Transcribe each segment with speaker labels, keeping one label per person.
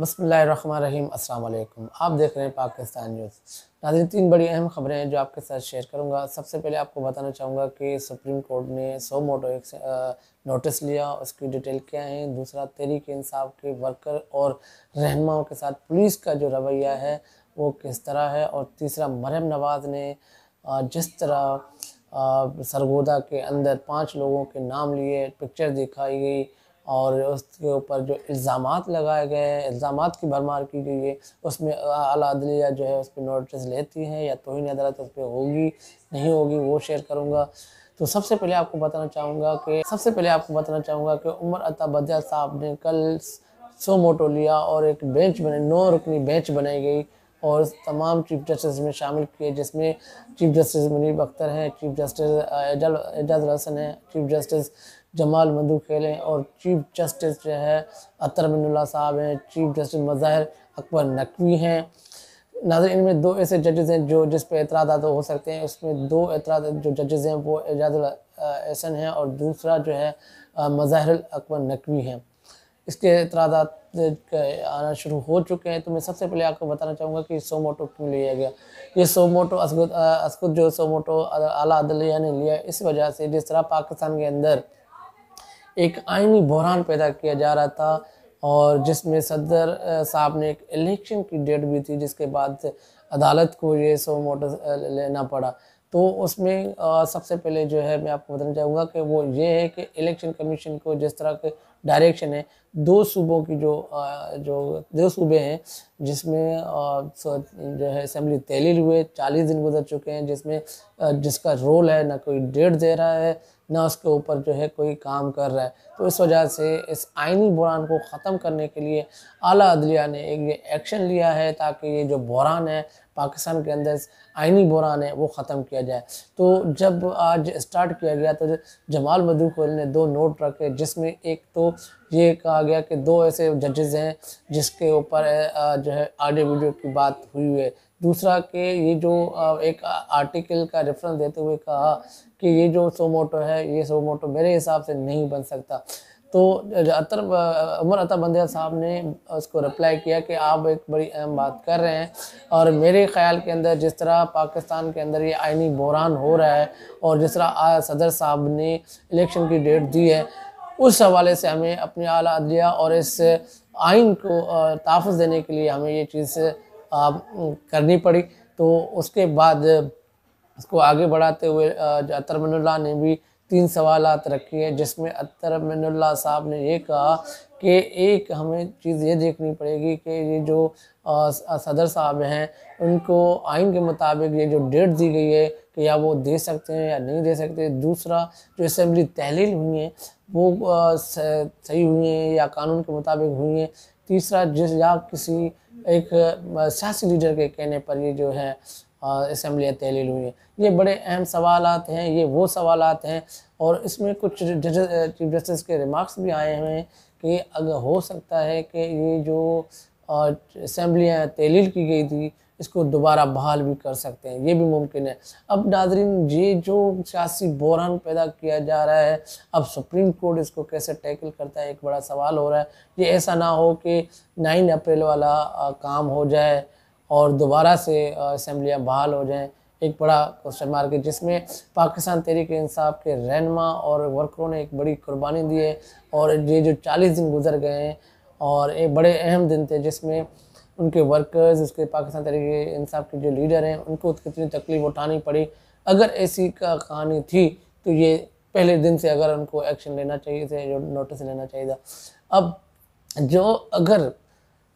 Speaker 1: बसमीम अल्लाम आप देख रहे हैं पाकिस्तान न्यूज़ नाजी तीन बड़ी अहम खबरें हैं जो आपके साथ शेयर करूंगा सबसे पहले आपको बताना चाहूँगा कि सुप्रीम कोर्ट ने सो मोटो एक नोटिस लिया उसकी डिटेल क्या है दूसरा तहरीक इंसाफ के वर्कर और रहनुमाओं के साथ पुलिस का जो रवैया है वो किस तरह है और तीसरा मरम नवाज़ ने जिस तरह सरगोदा के अंदर पाँच लोगों के नाम लिए पिक्चर दिखाई गई और उसके ऊपर जो इल्ज़ाम लगाए गए हैं इल्ज़ाम की भरमार की गई है उसमें अलादलिया जो है उस पर नोटिस लेती है या तोहनी अदालत उस पर होगी नहीं होगी वो शेयर करूँगा तो सबसे पहले आपको बताना चाहूँगा कि सबसे पहले आपको बताना चाहूँगा कि उमर अताबद्या साहब ने कल सो मोटो लिया और एक बेंच बने नौ रुकनी बेंच बनाई गई और तमाम चीफ जस्टिस में शामिल किए जिसमें चीफ जस्टिस मुनीब अख्तर हैं चीफ जस्टिस एजाज रसन हैं चीफ जस्टिस जमाल मधु खेल हैं और चीफ जस्टिस जो है अतर मिनुल्ला साहब हैं चीफ जस्टिस मज़ाहिर अकबर नकवी हैं नाजर इनमें दो ऐसे जजेज़ हैं जो जिस पर एतराज़ा तो हो सकते हैं उसमें दो एतराज़ जो जजेज़ हैं वो एजाज एहसन हैं और दूसरा जो है मज़ाहिर अकबर नकवी हैं इसके एतराज़ आना शुरू हो चुके हैं तो मैं सबसे पहले आपको बताना चाहूँगा कि सोमोटो क्यों लिया गया ये सोमोटो असगुद असगुद जो सोमोटो अला अदलिया ने लिया इस वजह से जिस तरह पाकिस्तान के अंदर एक आइनी बहरान पैदा किया जा रहा था और जिसमें सदर साहब ने एक इलेक्शन की डेट भी थी जिसके बाद अदालत को ये सौ मोटर लेना पड़ा तो उसमें सबसे पहले जो है मैं आपको बताना चाहूँगा कि वो ये है कि इलेक्शन कमीशन को जिस तरह के डायरेक्शन है दो सूबों की जो जो दो सूबे हैं जिसमें जो है असम्बली तहलील हुए चालीस दिन गुजर चुके हैं जिसमें जिसका रोल है ना कोई डेट दे रहा है ना उसके ऊपर जो है कोई काम कर रहा है तो इस वजह से इस आइनी बुरान को ख़त्म करने के लिए अली अदलिया ने एक ये एक्शन लिया है ताकि ये जो बुरान है पाकिस्तान के अंदर आइनी बुरान है वो ख़त्म किया जाए तो जब आज स्टार्ट किया गया तो जमाल मधू कोहल ने दो नोट रखे जिसमें एक तो ये कहा गया कि दो ऐसे जजेज़ हैं जिसके ऊपर जो है आडियो वीडियो की बात हुई है दूसरा कि ये जो एक आर्टिकल का रेफरेंस देते हुए कहा कि ये जो सोमोटो है ये सोमोटो मेरे हिसाब से नहीं बन सकता तो अतर उमर अता बंदिया साहब ने उसको रिप्लाई किया कि आप एक बड़ी अहम बात कर रहे हैं और मेरे ख्याल के अंदर जिस तरह पाकिस्तान के अंदर ये आइनी बहरान हो रहा है और जिस तरह सदर साहब ने इलेक्शन की डेट दी है उस हवाले से हमें अपने आला अदलिया और इस आइन को तहफ़ देने के लिए हमें ये चीज़ करनी पड़ी तो उसके बाद इसको आगे बढ़ाते हुए अतर मनुल्ला ने भी तीन सवाल रखे हैं जिसमें अतर मनुल्ला साहब ने ये कहा कि एक हमें चीज़ ये देखनी पड़ेगी कि ये जो सदर साहब हैं उनको आइन के मुताबिक ये जो डेट दी गई है कि या वो दे सकते हैं या नहीं दे सकते दूसरा जो असम्बली तहलील हुई है वो सही हुई हैं या कानून के मुताबिक हुई हैं तीसरा जिस या किसी एक सियासी लीडर के कहने पर ये जो है असम्बली तहलील हुई है ये बड़े अहम सवाल हैं ये वो सवाल हैं और इसमें कुछ चीफ जस्टिस के रिमार्क्स भी आए हुए हैं कि अगर हो सकता है कि ये जो इसम्बलियाँ तहलील की गई थी इसको दोबारा बहाल भी कर सकते हैं ये भी मुमकिन है अब नाजरीन ये जो सियासी बहरान पैदा किया जा रहा है अब सुप्रीम कोर्ट इसको कैसे टैकल करता है एक बड़ा सवाल हो रहा है ये ऐसा ना हो कि नाइन अप्रैल वाला काम हो जाए और दोबारा से असम्बलियाँ बहाल हो जाएँ एक बड़ा क्वेश्चन मार्क है जिसमें पाकिस्तान तहरीक इंसाफ के रहनमा और वर्करों ने एक बड़ी कुर्बानी दी है और ये जो चालीस दिन गुजर गए हैं और एक बड़े अहम दिन थे जिसमें उनके वर्कर्स उसके पाकिस्तान तहरीक इंसाफ के जो लीडर हैं उनको तो कितनी तकलीफ उठानी पड़ी अगर ऐसी का कहानी थी तो ये पहले दिन से अगर उनको एक्शन लेना चाहिए थे जो नोटिस लेना चाहिए था अब जो अगर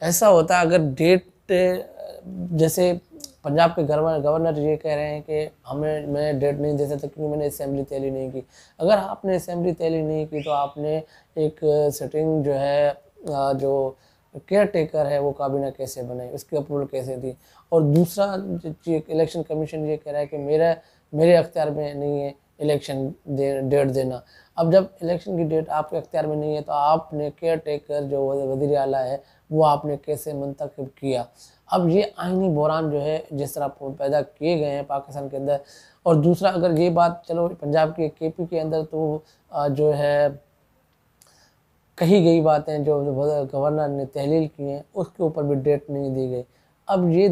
Speaker 1: ऐसा होता अगर डेट जैसे पंजाब के गवर्नर गवर्नर ये कह रहे हैं कि हमें मैं डेट नहीं दे सकता क्योंकि मैंने असेंबली तैयारी नहीं की अगर आपने असेंबली तैयारी नहीं की तो आपने एक सेटिंग जो है जो केयर टेकर है वो काबीना कैसे बनाई उसकी अप्रूवल कैसे दी और दूसरा इलेक्शन कमीशन ये कह रहा है कि मेरा मेरे अख्तियार में नहीं है इलेक्शन दे, डेट देना अब जब इलेक्शन की डेट आपके अख्तियार में नहीं है तो आपने केयर टेकर जो वजीर अला है वो आपने कैसे मंतखब किया अब ये आइनी बहरान जो है जिस तरह पैदा किए गए हैं पाकिस्तान के अंदर और दूसरा अगर ये बात चलो पंजाब के के पी के अंदर तो जो है कही गई बातें जो गवर्नर ने तहलील की हैं उसके ऊपर भी डेट नहीं दी गई अब ये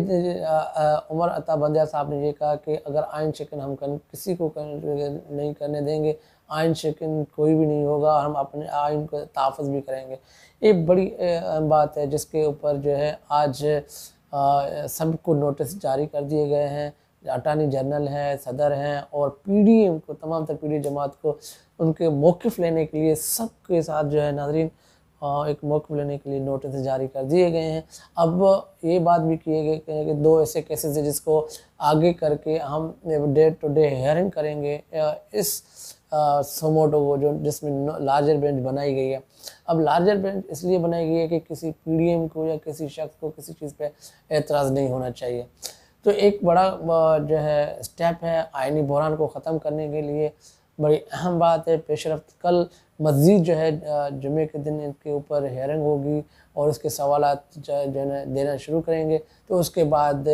Speaker 1: उमर अता बंदिया साहब ने ये कहा कि अगर आयन शिकन हम कर, किसी को कर, नहीं करने देंगे आयन शिकन कोई भी नहीं होगा हम अपने आयन को तहफ़ भी करेंगे ये बड़ी बात है जिसके ऊपर जो है आज सबको नोटिस जारी कर दिए गए हैं अटानी जनरल हैं सदर हैं और पीडीएम को तमाम तर पीडीएम जमात को उनके मौक़ लेने के लिए सबके साथ जो है नाजरीन हाँ, एक मौक़ लेने के लिए नोटिस जारी कर दिए गए हैं अब ये बात भी किए गए कि दो ऐसे केसेस हैं जिसको आगे करके हम डे टू डे हेयरिंग करेंगे इस सोमोटो को जो जिसमें लार्जर बेंच बनाई गई है अब लार्जर बेंच इसलिए बनाई गई है कि किसी पीडीएम को या किसी शख्स को किसी चीज़ पे एतराज़ नहीं होना चाहिए तो एक बड़ा जो है स्टेप है आइनी बहरान को ख़त्म करने के लिए बड़ी अहम बात है पेश रफ्त कल मज़ीद जो है जुमे के दिन इनके ऊपर हेयरिंग होगी और उसके सवाल जो है देना शुरू करेंगे तो उसके बाद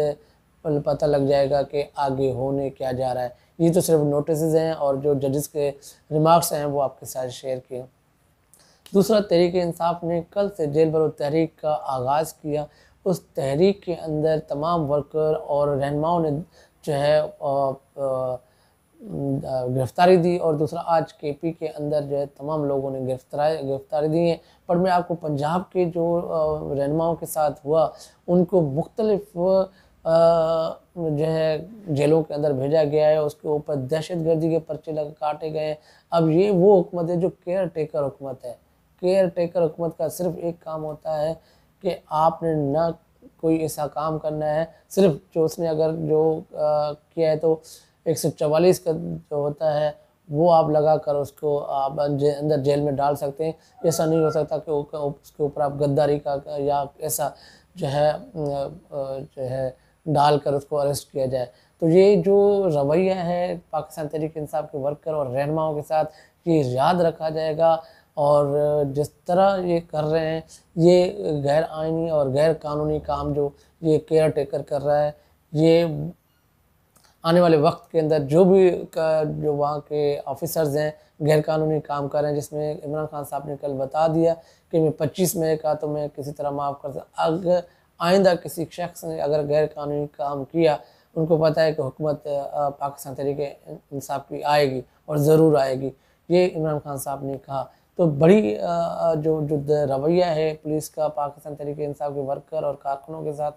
Speaker 1: पता लग जाएगा कि आगे होने क्या जा रहा है ये तो सिर्फ नोटिस हैं और जो जजेस के रिमार्क्स हैं वो आपके साथ शेयर किए दूसरा तहरीक इंसाफ ने कल से जेल भरो तहरीक का आगाज़ किया उस तहरीक के अंदर तमाम वर्कर और रहनुमाओं ने जो है आ, आ, गिरफ्तारी दी और दूसरा आज के पी के अंदर जो है तमाम लोगों ने गिरफ्तार गिरफ्तारी दी है पर मैं आपको पंजाब के जो रहनुमाओं के साथ हुआ उनको मुख्तलफ जो है जेलों के अंदर भेजा गया है उसके ऊपर दहशत गर्दी के पर्चे लग काटे गए हैं अब ये वो हुकूमत है जो केयर टेकर हुकूमत है केयर टेकर हुकूमत का सिर्फ एक काम होता है कि आपने ना कोई ऐसा काम करना है सिर्फ जो उसने अगर जो आ, किया है तो एक सौ चवालीस का जो होता है वो आप लगा कर उसको आप जे, अंदर जेल में डाल सकते हैं ऐसा नहीं हो सकता कि उसके ऊपर आप गद्दारी का या ऐसा जो है जो है डाल कर उसको अरेस्ट किया जाए तो ये जो रवैया है पाकिस्तान तरीक इंसाफ के वर्कर और रहनुमाओं के साथ ये याद रखा जाएगा और जिस तरह ये कर रहे हैं ये गैर आइनी और गैर कानूनी काम जो ये केयर टेकर कर रहा है ये आने वाले वक्त के अंदर जो भी का जो वहाँ के ऑफिसर्स हैं गैरकानूनी काम कर रहे हैं जिसमें इमरान खान साहब ने कल बता दिया कि मैं पच्चीस मई का तो मैं किसी तरह माफ़ कर सकता अगर आइंदा किसी शख्स ने अगर गैरकानूनी काम किया उनको पता है कि हुकूमत पाकिस्तान तरीके इंसाफ की आएगी और ज़रूर आएगी ये इमरान खान साहब ने कहा तो बड़ी जो जो रवैया है पुलिस का पाकिस्तान तरीके इंसाफ के वर्कर और कारखानों के साथ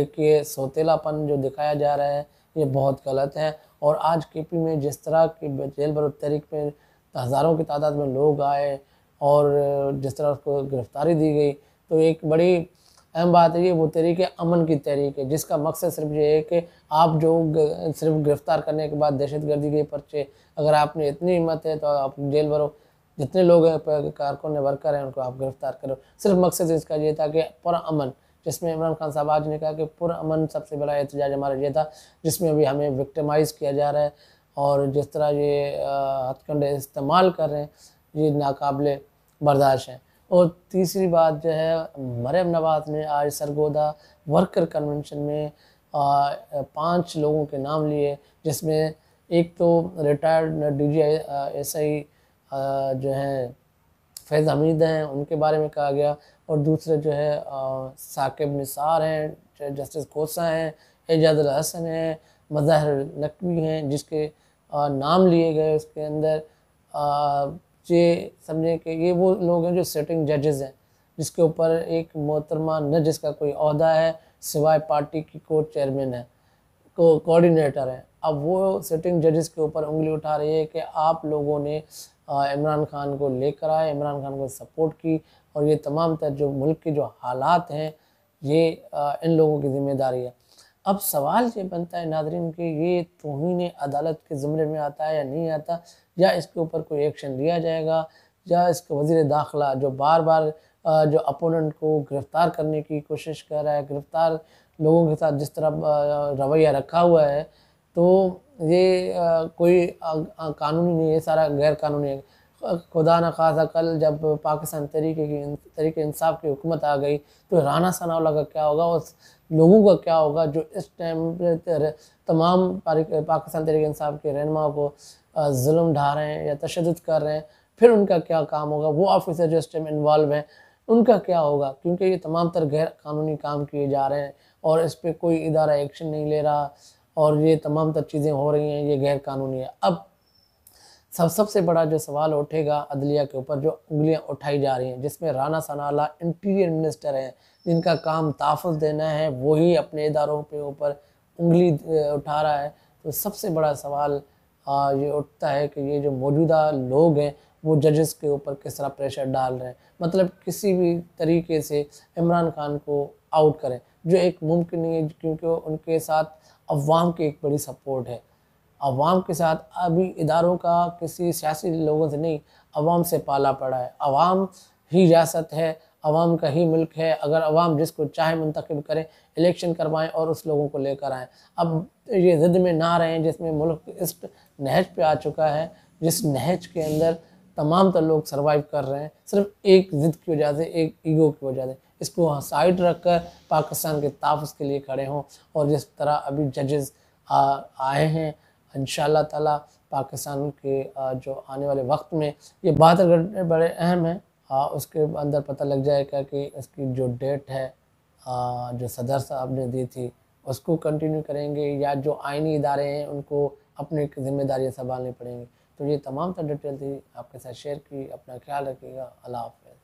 Speaker 1: के सौतेलापन जो दिखाया जा रहा है ये बहुत गलत है और आज के पी में जिस तरह की जेल भरो तहरीक में हज़ारों की तादाद में लोग आए और जिस तरह उसको गिरफ़्तारी दी गई तो एक बड़ी अहम बात है ये वो तहरीक अमन की तहरीक है जिसका मकसद सिर्फ ये है कि आप जो सिर्फ गिरफ़्तार करने के बाद दहशत गर्दी के पर्चे अगर आपने इतनी हिम्मत है तो आप जेल भरो जितने लोग हैं कारकुन वर्कर हैं उनको आप गिरफ़्तार करो सिर्फ मकसद इसका ये था कि पर अमन जिसमें इमरान खान साहब आज ने कहा कि पुरान सबसे बड़ा एहतजाज हमारा ये था जिसमें अभी हमें विक्टमाइज़ किया जा रहा है और जिस तरह ये हथकंडे इस्तेमाल कर रहे हैं ये नाकबले बर्दाश्त हैं और तीसरी बात जो है मरम नवाज ने आज सरगोदा वर्कर कन्वेंशन में पांच लोगों के नाम लिए जिसमें एक तो retired D G S I जो हैं फैज़ हमीद हैं उनके बारे में कहा गया और दूसरे जो है साकिब निसार हैं जस्टिस कोसा हैं एजाज हसन हैं मज़ाहर नकवी हैं जिसके नाम लिए गए उसके अंदर ये समझें कि ये वो लोग हैं जो सेटिंग जजेस हैं जिसके ऊपर एक मोहतरमा न जिसका कोई अहदा है सिवाय पार्टी की को चेयरमैन है को कोऑर्डिनेटर है अब वो सेटिंग जजेस के ऊपर उंगली उठा रही है कि आप लोगों ने इमरान खान को लेकर आए इमरान खान को सपोर्ट की और ये तमाम तर जो मुल्क के जो हालात हैं ये इन लोगों की जिम्मेदारी है अब सवाल ये बनता है नादरीन के ये तोहन अदालत के ज़मरे में आता है या नहीं आता या इसके ऊपर कोई एक्शन लिया जाएगा या इसके वजीर दाखला जो बार बार जो अपोनेंट को गिरफ़्तार करने की कोशिश कर रहा है गिरफ़्तार लोगों के साथ जिस तरह रवैया रखा हुआ है तो ये आ, कोई आ, आ, कानूनी नहीं है सारा गैर कानूनी है खुदा न खासा कल जब पाकिस्तान तरीके की तरीके इंसाफ की हुकूमत आ गई तो राना सनावला का क्या होगा और लोगों का क्या होगा जो इस टाइम तमाम पाकिस्तान तरीके इंसाफ के रहनमाओं को जुल्म ढा रहे हैं या तशद कर रहे हैं फिर उनका क्या काम होगा वो ऑफिसर जो इस टाइम इन्वॉल्व हैं उनका क्या होगा क्योंकि ये तमाम तर गैर कानूनी काम किए जा रहे हैं और इस पर कोई इदारा एक्शन नहीं ले रहा और ये तमाम तर चीज़ें हो रही हैं ये गैर कानूनी है अब सब सबसे बड़ा जो सवाल उठेगा अदलिया के ऊपर जो उंगलियां उठाई जा रही हैं जिसमें राना सनाला इंटीरियर मिनिस्टर हैं जिनका काम तहफ़ देना है वही अपने इदारों के ऊपर उंगली उठा रहा है तो सबसे बड़ा सवाल ये उठता है कि ये जो मौजूदा लोग हैं वो जजेस के ऊपर किस तरह प्रेशर डाल रहे हैं मतलब किसी भी तरीके से इमरान खान को आउट करें जो एक मुमकिन नहीं है क्योंकि उनके साथ अवाम की एक बड़ी सपोर्ट है अवाम के साथ अभी इदारों का किसी सियासी लोगों से नहीं अवाम से पाला पड़ा है अवाम ही रियासत है अवाम का ही मुल्क है अगर अवाम जिसको चाहे मुंतखब करें इलेक्शन करवाएं और उस लोगों को लेकर आएँ अब ये ज़िद में ना रहें जिसमें मुल्क इस नहज पे आ चुका है जिस नहज के अंदर तमाम तर तो लोग सर्वाइव कर रहे हैं सिर्फ एक ज़िद की वजह से एक ईगो की वजह से इसको वहाँ साइड रख कर पाकिस्तान के तहफ़ के लिए खड़े हों और जिस तरह अभी जजेस आए हैं इन ताला पाकिस्तान के जो आने वाले वक्त में ये बात अगर बड़े अहम है आ, उसके अंदर पता लग जाएगा कि इसकी जो डेट है आ, जो सदर साहब ने दी थी उसको कंटिन्यू करेंगे या जो आइनी इदारे हैं उनको अपनी जिम्मेदारियाँ संभालनी पड़ेंगी तो ये तमाम तर डिटेल थी आपके साथ शेयर की अपना ख्याल रखिएगा अल्लाह हाफ